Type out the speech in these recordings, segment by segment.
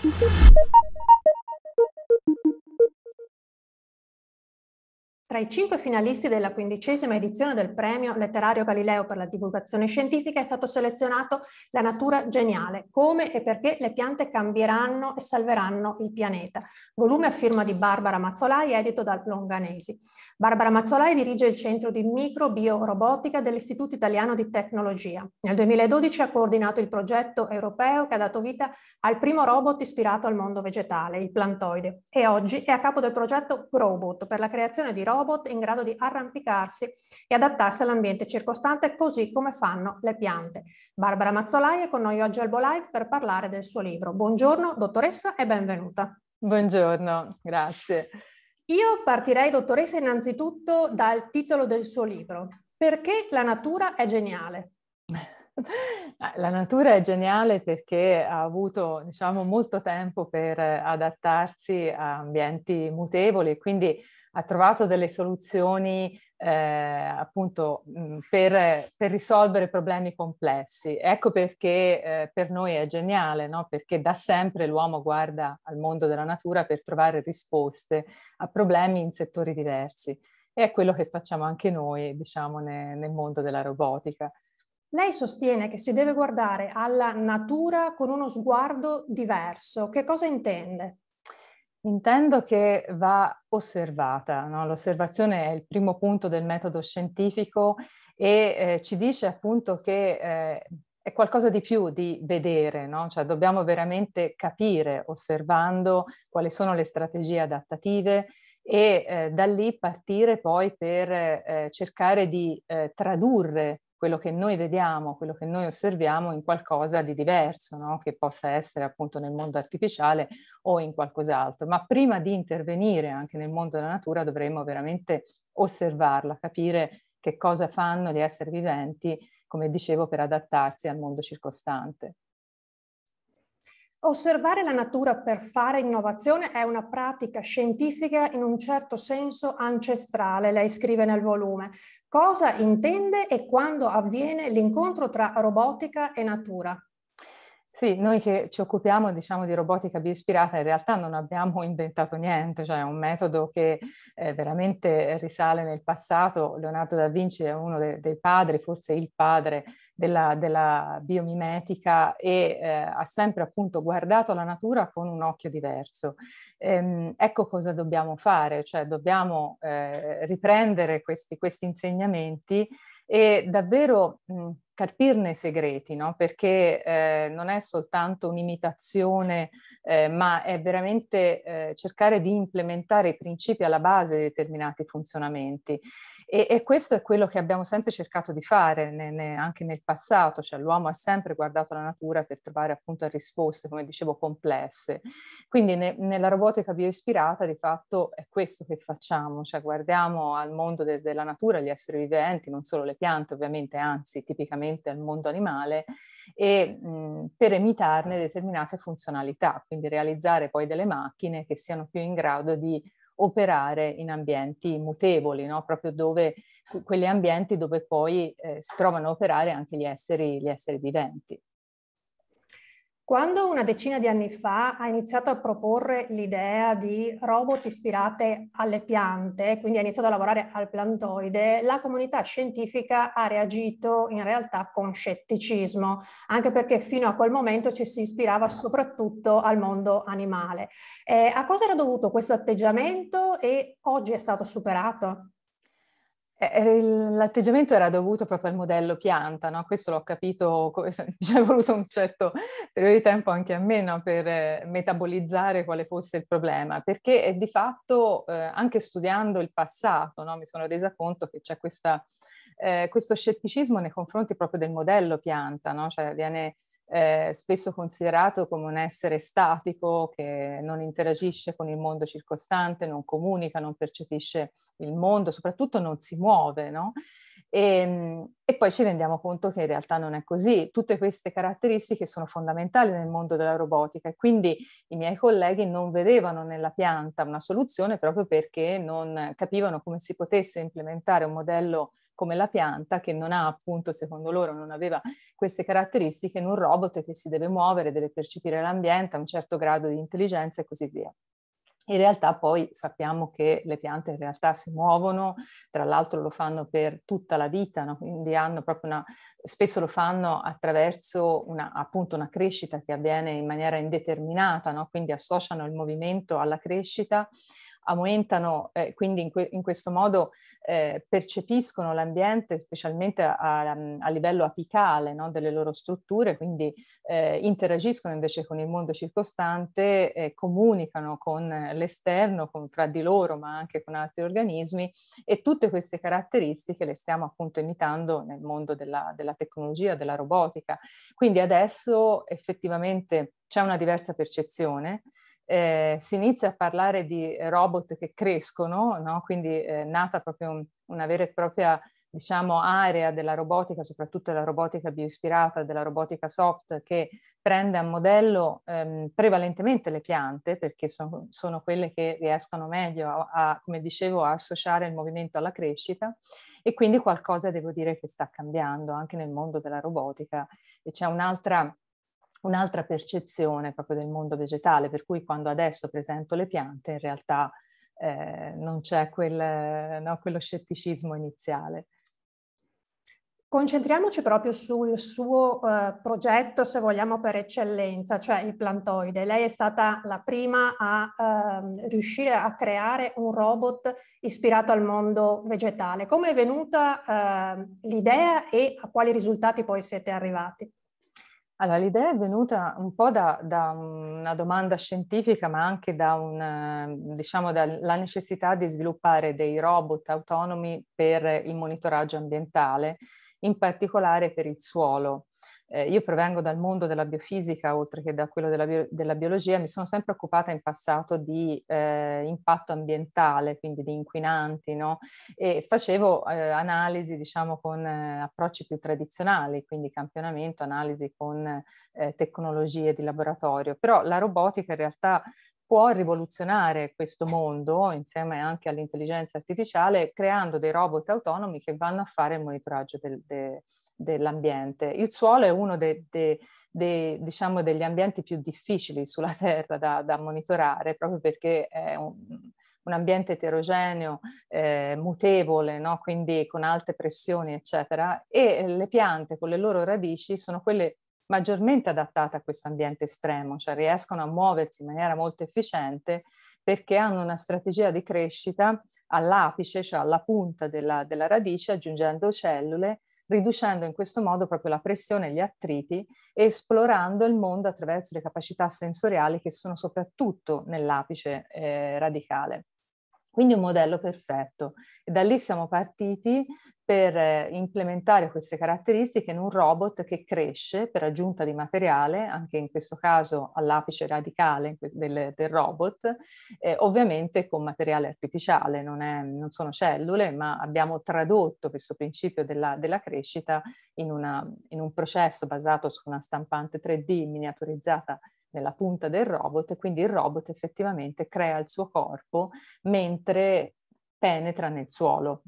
Thank you. Tra i cinque finalisti della quindicesima edizione del premio letterario Galileo per la divulgazione scientifica è stato selezionato La natura geniale, come e perché le piante cambieranno e salveranno il pianeta, volume a firma di Barbara Mazzolai, edito dal Longanesi. Barbara Mazzolai dirige il centro di microbiorobotica dell'Istituto Italiano di Tecnologia. Nel 2012 ha coordinato il progetto europeo che ha dato vita al primo robot ispirato al mondo vegetale, il plantoide, e oggi è a capo del progetto Robot per la creazione di robot robot in grado di arrampicarsi e adattarsi all'ambiente circostante così come fanno le piante. Barbara Mazzolai è con noi oggi al Bolive per parlare del suo libro. Buongiorno dottoressa e benvenuta. Buongiorno, grazie. Io partirei dottoressa innanzitutto dal titolo del suo libro. Perché la natura è geniale? La natura è geniale perché ha avuto diciamo, molto tempo per adattarsi a ambienti mutevoli, quindi ha trovato delle soluzioni eh, appunto mh, mm, per, per, risolvere problemi complessi. Ecco perché eh, per noi è geniale, no? perché da sempre l'uomo guarda al mondo della natura per trovare risposte a problemi in settori diversi. E è quello che facciamo anche noi, diciamo, ne, nel mondo della robotica. Lei sostiene che si deve guardare alla natura con uno sguardo diverso. Che cosa intende? Intendo che va osservata, no? l'osservazione è il primo punto del metodo scientifico e eh, ci dice appunto che eh, è qualcosa di più di vedere, no? cioè dobbiamo veramente capire osservando quali sono le strategie adattative e eh, da lì partire poi per eh, cercare di eh, tradurre quello che noi vediamo, quello che noi osserviamo in qualcosa di diverso, no? che possa essere appunto nel mondo artificiale o in qualcos'altro. Ma prima di intervenire anche nel mondo della natura dovremmo veramente osservarla, capire che cosa fanno gli esseri viventi, come dicevo, per adattarsi al mondo circostante. Osservare la natura per fare innovazione è una pratica scientifica in un certo senso ancestrale, lei scrive nel volume. Cosa intende e quando avviene l'incontro tra robotica e natura? Sì, noi che ci occupiamo diciamo, di robotica bioispirata in realtà non abbiamo inventato niente, cioè è un metodo che eh, veramente risale nel passato. Leonardo da Vinci è uno de- dei padri, forse il padre della, della biomimetica e eh, ha sempre appunto guardato la natura con un occhio diverso. Ehm, ecco cosa dobbiamo fare, cioè dobbiamo eh, riprendere questi, questi insegnamenti e davvero mh, capirne i segreti, no? perché eh, non è soltanto un'imitazione, eh, ma è veramente eh, cercare di implementare i principi alla base di determinati funzionamenti. E, e, questo è quello che abbiamo sempre cercato di fare ne, ne, anche nel passato, cioè l'uomo ha sempre guardato la natura per trovare appunto risposte, come dicevo, complesse. Quindi ne, nella robotica bioispirata di fatto è questo che facciamo, cioè guardiamo al mondo de, della natura, gli esseri viventi, non solo le piante ovviamente, anzi tipicamente al mondo animale, e mh, per imitarne determinate funzionalità, quindi realizzare poi delle macchine che siano più in grado di operare in ambienti mutevoli, no? proprio dove, quegli ambienti dove poi eh, si trovano a operare anche gli esseri, gli esseri viventi. Quando una decina di anni fa ha iniziato a proporre l'idea di robot ispirate alle piante, quindi ha iniziato a lavorare al plantoide, la comunità scientifica ha reagito in realtà con scetticismo, anche perché fino a quel momento ci si ispirava soprattutto al mondo animale. Eh, a cosa era dovuto questo atteggiamento e oggi è stato superato? Eh, l'atteggiamento era dovuto proprio al modello pianta, no? questo l'ho capito, ci è voluto un certo periodo di tempo anche a me no? per eh, metabolizzare quale fosse il problema, perché eh, di fatto eh, anche studiando il passato no? mi sono resa conto che c'è questa, eh, questo scetticismo nei confronti proprio del modello pianta, cioè viene eh, spesso considerato come un essere statico che non interagisce con il mondo circostante, non comunica, non percepisce il mondo, soprattutto non si muove, no? E, ehm, e poi ci rendiamo conto che in realtà non è così. Tutte queste caratteristiche sono fondamentali nel mondo della robotica e quindi i miei colleghi non vedevano nella pianta una soluzione proprio perché non capivano come si potesse implementare un modello come la pianta che non ha appunto, secondo loro, non aveva queste caratteristiche in un robot che si deve muovere, deve percepire l'ambiente, ha un certo grado di intelligenza e così via. In realtà poi sappiamo che le piante in realtà si muovono, tra l'altro lo fanno per tutta la vita, no? quindi hanno proprio una, spesso lo fanno attraverso una, appunto una crescita che avviene in maniera indeterminata, no? quindi associano il movimento alla crescita aumentano, eh, quindi in, que in, questo modo eh, percepiscono l'ambiente specialmente a, a, a, livello apicale no? delle loro strutture, quindi eh, interagiscono invece con il mondo circostante, comunicano con l'esterno, tra di loro, ma anche con altri organismi e tutte queste caratteristiche le stiamo appunto imitando nel mondo della, della tecnologia, della robotica. Quindi adesso effettivamente c'è una diversa percezione eh, si inizia a parlare di eh, robot che crescono, no? quindi è eh, nata proprio un, una vera e propria diciamo, area della robotica, soprattutto della robotica bioispirata, della robotica soft, che prende a modello ehm, prevalentemente le piante, perché so, sono quelle che riescono meglio, a, a, come dicevo, a associare il movimento alla crescita, e quindi qualcosa devo dire che sta cambiando anche nel mondo della robotica. E c'è un'altra un'altra percezione proprio del mondo vegetale, per cui quando adesso presento le piante in realtà eh, non c'è quel, no, quello scetticismo iniziale. Concentriamoci proprio sul suo eh, progetto, se vogliamo, per eccellenza, cioè il plantoide. Lei è stata la prima a eh, riuscire a creare un robot ispirato al mondo vegetale. Come è venuta ehm, l'idea e a quali risultati poi siete arrivati? Allora, l'idea è venuta un po' da, da mm, una domanda scientifica, ma anche dalla eh, diciamo, da necessità di sviluppare dei robot autonomi per il monitoraggio ambientale, in particolare per il suolo eh, io provengo dal mondo della biofisica, oltre che da quello della, bio- della biologia, mi sono sempre occupata in passato di eh, impatto ambientale, quindi di inquinanti, no? e facevo eh, analisi diciamo, con eh, approcci più tradizionali, quindi campionamento, analisi con eh, tecnologie di laboratorio, però la robotica in realtà può rivoluzionare questo mondo insieme anche all'intelligenza artificiale creando dei robot autonomi che vanno a fare il monitoraggio del, de, dell'ambiente. Il suolo è uno de, de, de, diciamo degli ambienti più difficili sulla Terra da, da monitorare, proprio perché è un, un ambiente eterogeneo, eh, mutevole, no? quindi con alte pressioni, eccetera, e le piante con le loro radici sono quelle maggiormente adattate a questo ambiente estremo, cioè riescono a muoversi in maniera molto efficiente perché hanno una strategia di crescita all'apice, cioè alla punta della, della radice, aggiungendo cellule riducendo in questo modo proprio la pressione e gli attriti e esplorando il mondo attraverso le capacità sensoriali che sono soprattutto nell'apice eh, radicale. Quindi un modello perfetto. E da lì siamo partiti per eh, implementare queste caratteristiche in un robot che cresce per aggiunta di materiale, anche in questo caso all'apice radicale del, del robot, eh, ovviamente con materiale artificiale, non, è, non, sono cellule, ma abbiamo tradotto questo principio della, della crescita in, una, in un processo basato su una stampante 3D miniaturizzata nella punta del robot e quindi il robot effettivamente crea il suo corpo mentre penetra nel suolo.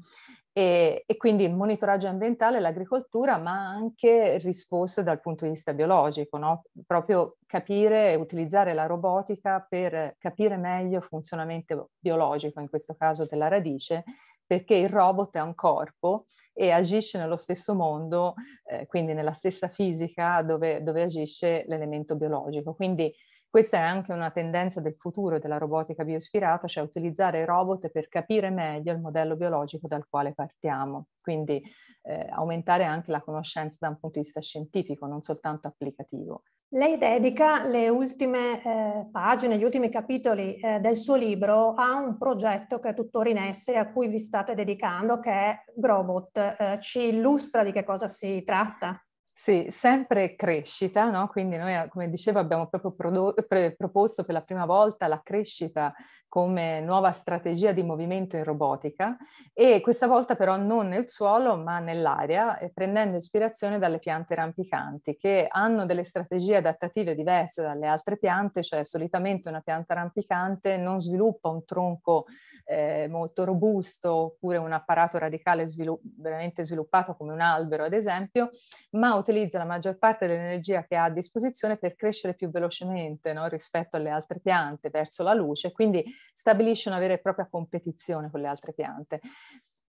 E, e, quindi il monitoraggio ambientale, l'agricoltura, ma anche risposte dal punto di vista biologico, no? proprio capire e utilizzare la robotica per capire meglio il funzionamento biologico, in questo caso della radice, perché il robot è un corpo e agisce nello stesso mondo, eh, quindi nella stessa fisica dove, dove agisce l'elemento biologico. Quindi questa è anche una tendenza del futuro della robotica biospirata, cioè utilizzare i robot per capire meglio il modello biologico dal quale partiamo, quindi eh, aumentare anche la conoscenza da un punto di vista scientifico, non soltanto applicativo. Lei dedica le ultime eh, pagine, gli ultimi capitoli eh, del suo libro a un progetto che è tuttora in essere, a cui vi state dedicando, che è Grobot. Eh, ci illustra di che cosa si tratta? Sì, sempre crescita, no? Quindi noi, eh, come dicevo, abbiamo proprio prodo- pre- proposto per la prima volta la crescita come nuova strategia di movimento in robotica e questa volta però non nel suolo ma nell'aria, eh, prendendo ispirazione dalle piante rampicanti che hanno delle strategie adattative diverse dalle altre piante, cioè solitamente una pianta rampicante non sviluppa un tronco eh, molto robusto oppure un apparato radicale svilu- veramente sviluppato come un albero, ad esempio, ma utilizza utilizza la maggior parte dell'energia che ha a disposizione per crescere più velocemente no? rispetto alle altre piante verso la luce, quindi stabilisce una vera e propria competizione con le altre piante.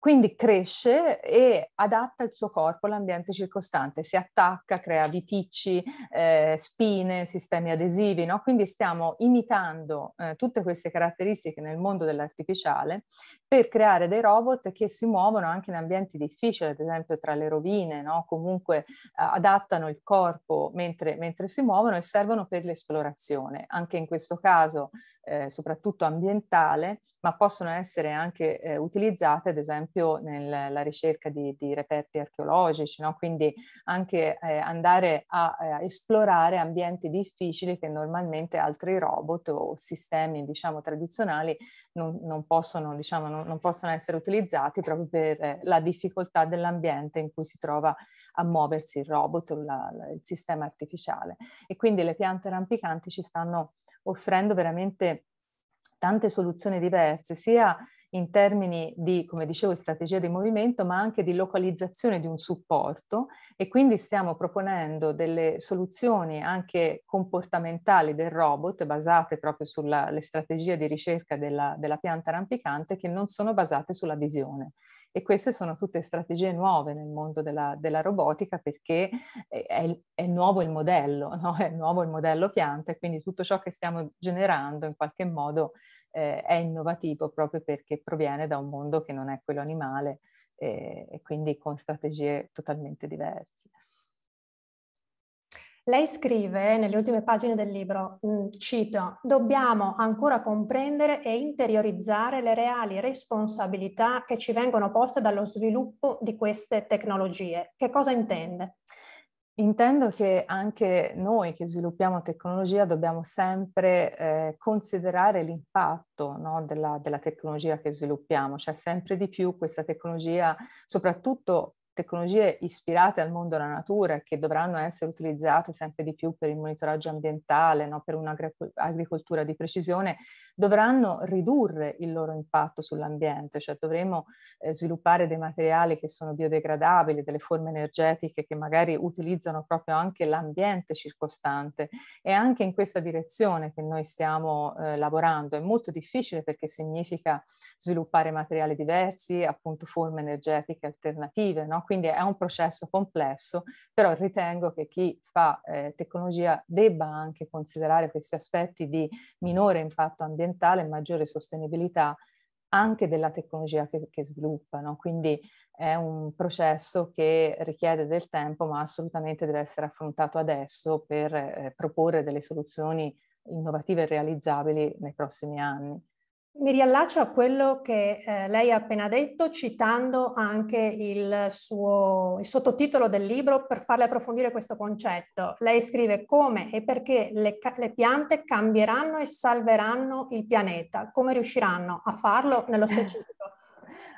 Quindi cresce e adatta il suo corpo all'ambiente circostante, si attacca, crea viticci, eh, spine, sistemi adesivi, no? quindi stiamo imitando eh, tutte queste caratteristiche nel mondo dell'artificiale per creare dei robot che si muovono anche in ambienti difficili, ad esempio tra le rovine, no? comunque eh, adattano il corpo mentre, mentre, si muovono e servono per l'esplorazione, anche in questo caso eh, soprattutto ambientale, ma possono essere anche eh, utilizzate ad esempio esempio nella ricerca di, di, reperti archeologici, no? quindi anche eh, andare a, eh, a, esplorare ambienti difficili che normalmente altri robot o sistemi diciamo, tradizionali non, non, possono, diciamo, non, non possono essere utilizzati proprio per eh, la difficoltà dell'ambiente in cui si trova a muoversi il robot o la, la, il sistema artificiale. E quindi le piante rampicanti ci stanno offrendo veramente tante soluzioni diverse, sia in termini di, come dicevo, strategia di movimento, ma anche di localizzazione di un supporto e quindi stiamo proponendo delle soluzioni anche comportamentali del robot basate proprio sulle strategie di ricerca della, della pianta rampicante che non sono basate sulla visione. E queste sono tutte strategie nuove nel mondo della, della robotica perché eh, è, è, nuovo il modello, no? è nuovo il modello pianta e quindi tutto ciò che stiamo generando in qualche modo eh, è innovativo proprio perché proviene da un mondo che non è quello animale eh, e quindi con strategie totalmente diverse. Lei scrive nelle ultime pagine del libro, mm, cito, dobbiamo ancora comprendere e interiorizzare le reali responsabilità che ci vengono poste dallo sviluppo di queste tecnologie. Che cosa intende? Intendo che anche noi che sviluppiamo tecnologia dobbiamo sempre eh, considerare l'impatto no, della, della, tecnologia che sviluppiamo, cioè sempre di più questa tecnologia, soprattutto tecnologie ispirate al mondo della natura che dovranno essere utilizzate sempre di più per il monitoraggio ambientale, no? per un'agricoltura di precisione, dovranno ridurre il loro impatto sull'ambiente, cioè dovremo eh, sviluppare dei materiali che sono biodegradabili, delle forme energetiche che magari utilizzano proprio anche l'ambiente circostante. È anche in questa direzione che noi stiamo eh, lavorando. È molto difficile perché significa sviluppare materiali diversi, appunto forme energetiche alternative, no? quindi è un processo complesso, però ritengo che chi fa eh, tecnologia debba anche considerare questi aspetti di minore impatto ambientale e maggiore sostenibilità anche della tecnologia che, che sviluppano, quindi è un processo che richiede del tempo ma assolutamente deve essere affrontato adesso per eh, proporre delle soluzioni innovative e realizzabili nei prossimi anni. Mi riallaccio a quello che eh, lei ha appena detto, citando anche il, suo, il sottotitolo del libro per farle approfondire questo concetto. Lei scrive come e perché le, le piante cambieranno e salveranno il pianeta, come riusciranno a farlo nello specifico.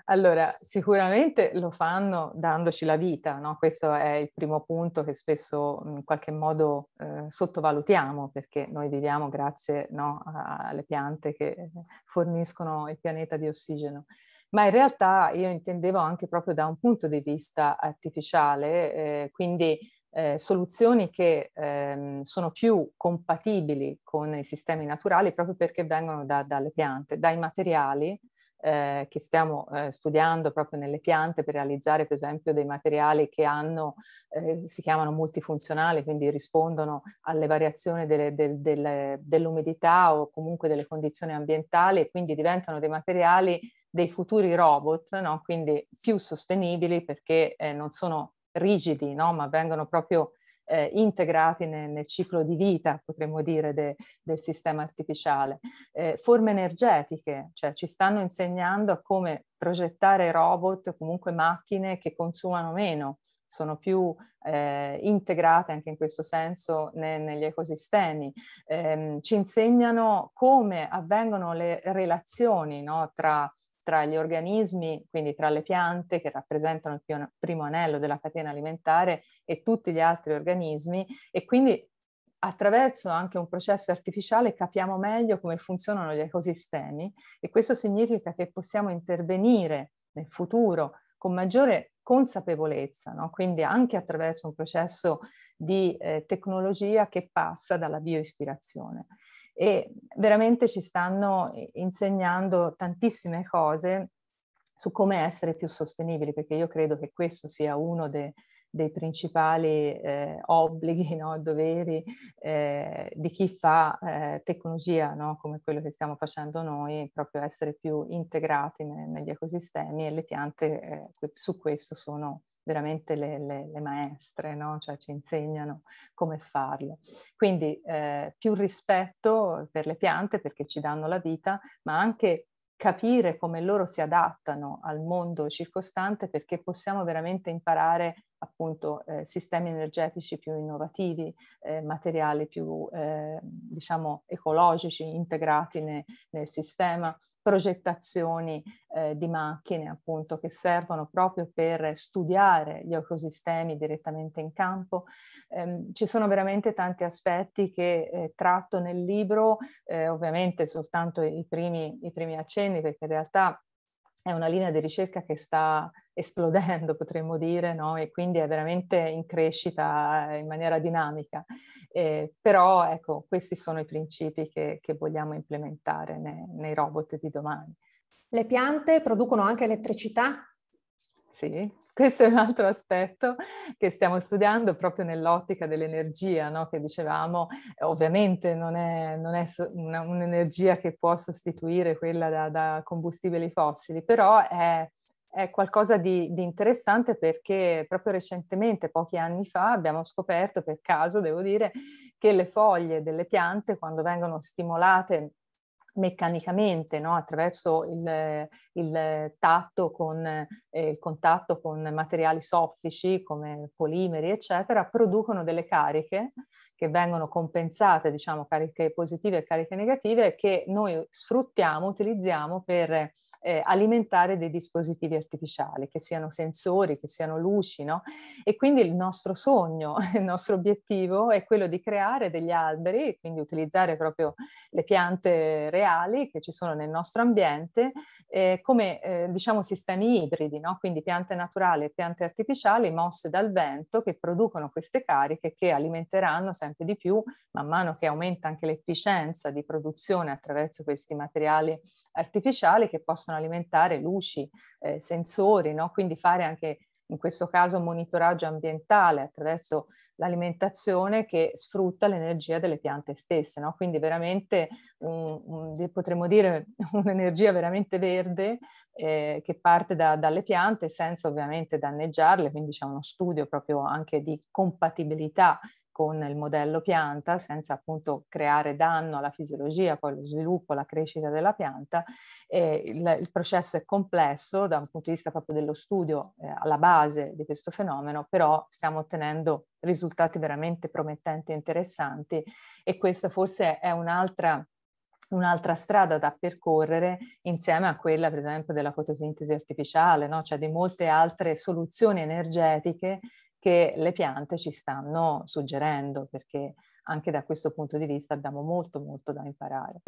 Allora, sicuramente lo fanno dandoci la vita, no? questo è il primo punto che spesso mhmm, in qualche modo eh, sottovalutiamo perché noi viviamo grazie no, alle piante che eh, forniscono il pianeta di ossigeno. Ma in realtà io intendevo anche proprio da un punto di vista artificiale, eh, quindi eh, soluzioni che ehm, sono più compatibili con i sistemi naturali proprio perché vengono da, dalle piante, dai materiali eh, che stiamo eh, studiando proprio nelle piante per realizzare per esempio dei materiali che hanno, eh, si chiamano multifunzionali, quindi rispondono alle variazioni delle, del, delle, dell'umidità o comunque delle condizioni ambientali e quindi diventano dei materiali dei futuri robot, no? quindi più sostenibili perché eh, non sono rigidi, no? ma vengono proprio eh, integrati nel, nel, ciclo di vita, potremmo dire, de, del sistema artificiale. Eh, forme energetiche, cioè ci stanno insegnando a come progettare robot, comunque macchine che consumano meno, sono più eh, integrate anche in questo senso ne, negli ecosistemi. Eh, ci insegnano come avvengono le relazioni no, tra tra gli organismi, quindi tra le piante che rappresentano il primo anello della catena alimentare e tutti gli altri organismi e quindi attraverso anche un processo artificiale capiamo meglio come funzionano gli ecosistemi e questo significa che possiamo intervenire nel futuro con maggiore consapevolezza, no? quindi anche attraverso un processo di eh, tecnologia che passa dalla bioispirazione e veramente ci stanno insegnando tantissime cose su come essere più sostenibili, perché io credo che questo sia uno de, dei principali eh, obblighi, no, doveri eh, di chi fa eh, tecnologia, no, come quello che stiamo facendo noi, proprio essere più integrati ne, negli ecosistemi e le piante eh, su questo sono veramente le, le, le maestre, no? cioè ci insegnano come farlo. Quindi eh, più rispetto per le piante perché ci danno la vita, ma anche capire come loro si adattano al mondo circostante perché possiamo veramente imparare appunto eh, sistemi energetici più innovativi, eh, materiali più eh, diciamo ecologici integrati ne, nel sistema, progettazioni eh, di macchine appunto che servono proprio per studiare gli ecosistemi direttamente in campo. Ehm, ci sono veramente tanti aspetti che eh, tratto nel libro, eh, ovviamente soltanto i primi, i primi accenni perché in realtà è una linea di ricerca che sta esplodendo, potremmo dire, no? e quindi è veramente in crescita eh, in maniera dinamica. Eh, però ecco, questi sono i principi che, che vogliamo implementare nei, nei robot di domani. Le piante producono anche elettricità? Sì, questo è un altro aspetto che stiamo studiando proprio nell'ottica dell'energia, no? che dicevamo, eh, ovviamente non è, non è una, un'energia che può sostituire quella da, da combustibili fossili, però è, è qualcosa di, di, interessante perché proprio recentemente, pochi anni fa, abbiamo scoperto per caso, devo dire, che le foglie delle piante, quando vengono stimolate meccanicamente, no? attraverso il, il tatto con eh, il contatto con materiali soffici come polimeri, eccetera, producono delle cariche che vengono compensate, diciamo, cariche positive e cariche negative, che noi sfruttiamo, utilizziamo per eh, alimentare dei dispositivi artificiali, che siano sensori, che siano luci, no? E quindi il nostro sogno, il nostro obiettivo è quello di creare degli alberi, quindi utilizzare proprio le piante reali che ci sono nel nostro ambiente, eh, come eh, diciamo sistemi ibridi, no? quindi piante naturali e piante artificiali mosse dal vento che producono queste cariche che alimenteranno sempre di più man mano che aumenta anche l'efficienza di produzione attraverso questi materiali artificiali che possono possono alimentare luci, eh, sensori, no? quindi fare anche in questo caso monitoraggio ambientale attraverso l'alimentazione che sfrutta l'energia delle piante stesse, no? quindi veramente un, un, potremmo dire un'energia veramente verde eh, che parte da, dalle piante senza ovviamente danneggiarle, quindi c'è uno studio proprio anche di compatibilità con il modello pianta, senza appunto creare danno alla fisiologia, poi lo sviluppo, la crescita della pianta. Eh, il, il, processo è complesso da un punto di vista proprio dello studio eh, alla base di questo fenomeno, però stiamo ottenendo risultati veramente promettenti e interessanti e questa forse è un'altra un'altra strada da percorrere insieme a quella per esempio della fotosintesi artificiale, no? cioè di molte altre soluzioni energetiche che le piante ci stanno suggerendo, perché anche da questo punto di vista abbiamo molto molto da imparare.